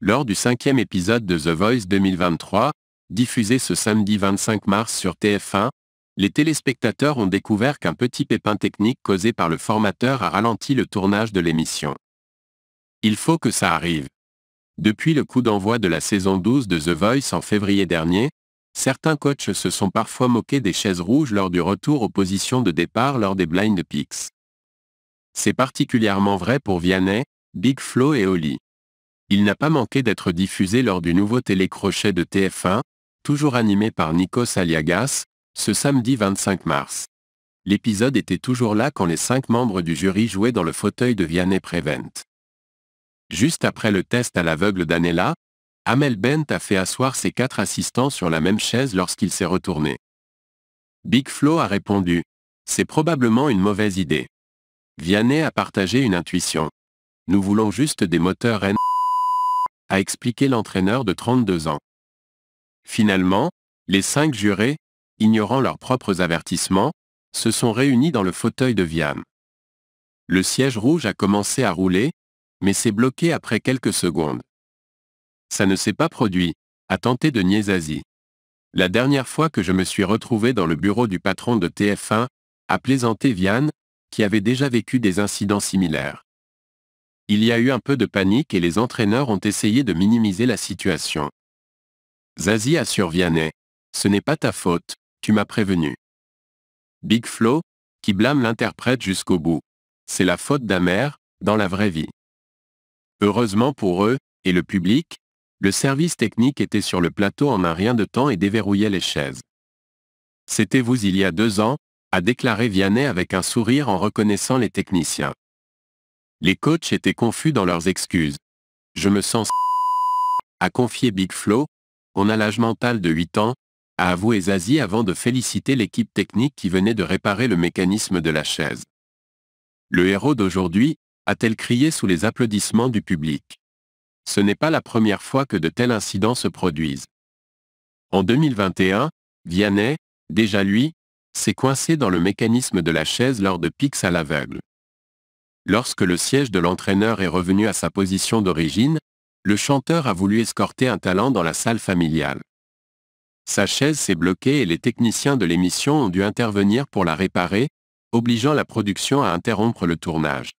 Lors du cinquième épisode de The Voice 2023, diffusé ce samedi 25 mars sur TF1, les téléspectateurs ont découvert qu'un petit pépin technique causé par le formateur a ralenti le tournage de l'émission. Il faut que ça arrive. Depuis le coup d'envoi de la saison 12 de The Voice en février dernier, certains coachs se sont parfois moqués des chaises rouges lors du retour aux positions de départ lors des blind picks. C'est particulièrement vrai pour Vianney, Big Flo et Oli. Il n'a pas manqué d'être diffusé lors du nouveau télécrochet de TF1, toujours animé par Nikos Aliagas, ce samedi 25 mars. L'épisode était toujours là quand les cinq membres du jury jouaient dans le fauteuil de Vianney Prevent. Juste après le test à l'aveugle d'Anella, Amel Bent a fait asseoir ses quatre assistants sur la même chaise lorsqu'il s'est retourné. Big Flo a répondu « C'est probablement une mauvaise idée ». Vianney a partagé une intuition. Nous voulons juste des moteurs N expliqué l'entraîneur de 32 ans. Finalement, les cinq jurés, ignorant leurs propres avertissements, se sont réunis dans le fauteuil de Vianne. Le siège rouge a commencé à rouler, mais s'est bloqué après quelques secondes. Ça ne s'est pas produit, a tenté de nier Zazie. La dernière fois que je me suis retrouvé dans le bureau du patron de TF1, a plaisanté Vianne, qui avait déjà vécu des incidents similaires. Il y a eu un peu de panique et les entraîneurs ont essayé de minimiser la situation. Zazie assure Vianney. Ce n'est pas ta faute, tu m'as prévenu. Big Flo, qui blâme l'interprète jusqu'au bout. C'est la faute d'Amer, dans la vraie vie. Heureusement pour eux, et le public, le service technique était sur le plateau en un rien de temps et déverrouillait les chaises. C'était vous il y a deux ans, a déclaré Vianney avec un sourire en reconnaissant les techniciens. Les coachs étaient confus dans leurs excuses. Je me sens à confier Big Flo, on a l'âge mental de 8 ans, a avoué Zazie avant de féliciter l'équipe technique qui venait de réparer le mécanisme de la chaise. Le héros d'aujourd'hui, a-t-elle crié sous les applaudissements du public. Ce n'est pas la première fois que de tels incidents se produisent. En 2021, Vianney, déjà lui, s'est coincé dans le mécanisme de la chaise lors de pics à l'aveugle. Lorsque le siège de l'entraîneur est revenu à sa position d'origine, le chanteur a voulu escorter un talent dans la salle familiale. Sa chaise s'est bloquée et les techniciens de l'émission ont dû intervenir pour la réparer, obligeant la production à interrompre le tournage.